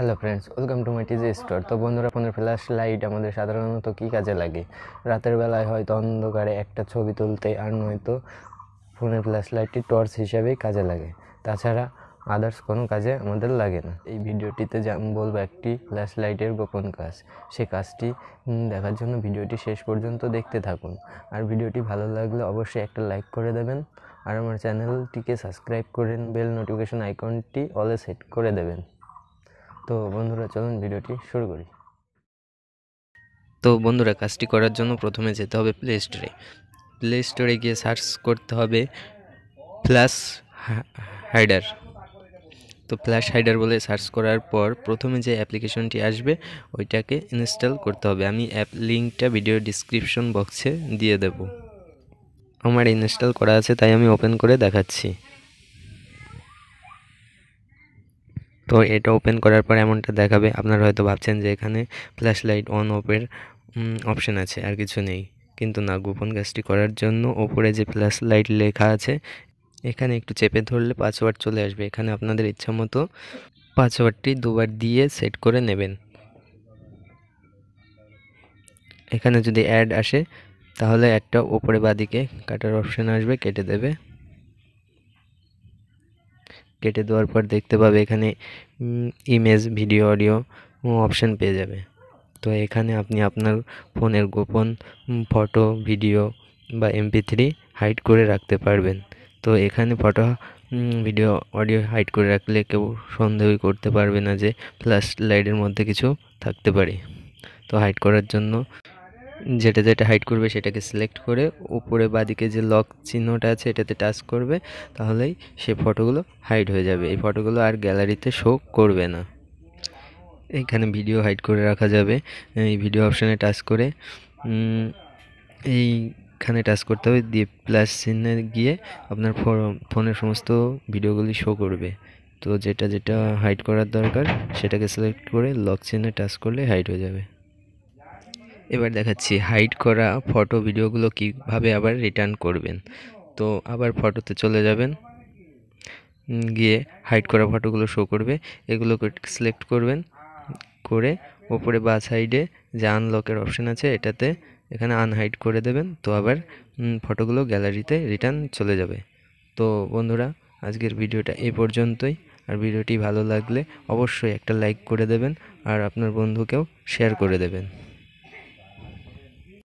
hello friends welcome to my TG store তো বন্ধুরা ফোনের ফ্ল্যাশ লাইট আমাদের সাধারণত কী কাজে লাগে রাতের বেলায় হয়তো অন্ধকারে একটা ছবি তুলতে আর নয়তো ফোনের ফ্ল্যাশ লাইটটি টর্চ হিসেবেই কাজে লাগে তাছাড়া আদার্স কোনো কাজে আমাদের লাগে না এই ভিডিওটিতে আমি বলবো একটি ফ্ল্যাশ লাইটের গোপন কাজ সে কাজটি দেখার জন্য ভিডিওটি শেষ পর্যন্ত দেখতে থাকুন আর ভিডিওটি ভালো লাগলে অবশ্যই একটা লাইক করে দেবেন আর আমার চ্যানেলটিকে সাবস্ক্রাইব করেন বেল নোটিফিকেশন আইকনটি অলে সেট করে দেবেন তো বন্ধুরা চলুন ভিডিওটি শুরু করি তো বন্ধুরা কাজটি করার জন্য প্রথমে যেতে হবে প্লে স্টোরে প্লে স্টোরে গিয়ে সার্চ করতে হবে ফ্ল্যাশ হাইডার তো ফ্ল্যাশ হাইডার বলে সার্চ করার পর প্রথমে যে অ্যাপ্লিকেশনটি আসবে ওইটাকে ইনস্টল করতে হবে আমি অ্যাপ লিঙ্কটা ভিডিও ডিসক্রিপশন বক্সে দিয়ে দেব আমার ইনস্টল করা আছে তাই আমি ওপেন করে দেখাচ্ছি তো এটা ওপেন করার পর এমনটা দেখাবে আপনারা হয়তো ভাবছেন যে এখানে ফ্ল্যাশ লাইট অন অফের অপশান আছে আর কিছু নেই কিন্তু না গোপন কাজটি করার জন্য ওপরে যে ফ্ল্যাশ লাইট লেখা আছে এখানে একটু চেপে ধরলে পাসওয়ার্ড চলে আসবে এখানে আপনাদের ইচ্ছা মতো পাসওয়ার্ডটি দুবার দিয়ে সেট করে নেবেন এখানে যদি অ্যাড আসে তাহলে একটা ওপরে বাদিকে কাটার অপশান আসবে কেটে দেবে কেটে দেওয়ার পর দেখতে পাবে এখানে ইমেজ ভিডিও অডিও অপশান পেয়ে যাবে তো এখানে আপনি আপনার ফোনের গোপন ফটো ভিডিও বা এমপি থ্রি হাইড করে রাখতে পারবেন তো এখানে ফটো ভিডিও অডিও হাইড করে রাখলে কেউ সন্দেহই করতে পারবে না যে ফ্ল্যাশ লাইটের মধ্যে কিছু থাকতে পারে তো হাইড করার জন্য যেটা যেটা হাইড করবে সেটাকে সিলেক্ট করে উপরে বাদিকে যে লক চিহ্নটা আছে এটাতে টাচ করবে তাহলেই সে ফটোগুলো হাইড হয়ে যাবে এই ফটোগুলো আর গ্যালারিতে শো করবে না এখানে ভিডিও হাইড করে রাখা যাবে এই ভিডিও অপশানে টাচ করে এইখানে টাচ করতে হবে দিয়ে প্লাস চিহ্নে গিয়ে আপনার ফোনের সমস্ত ভিডিওগুলি শো করবে তো যেটা যেটা হাইড করার দরকার সেটাকে সিলেক্ট করে লক চিহ্নে টাচ করলে হাইট হয়ে যাবে এবার দেখাচ্ছি হাইড করা ফটো ভিডিওগুলো কীভাবে আবার রিটার্ন করবেন তো আবার ফটোতে চলে যাবেন গিয়ে হাইড করা ফটোগুলো শো করবে এগুলোকে সিলেক্ট করবেন করে ওপরে বা সাইডে যে আনলকের অপশান আছে এটাতে এখানে আনহাইড করে দেবেন তো আবার ফটোগুলো গ্যালারিতে রিটার্ন চলে যাবে তো বন্ধুরা আজকের ভিডিওটা এ পর্যন্তই আর ভিডিওটি ভালো লাগলে অবশ্যই একটা লাইক করে দেবেন আর আপনার বন্ধুকেও শেয়ার করে দেবেন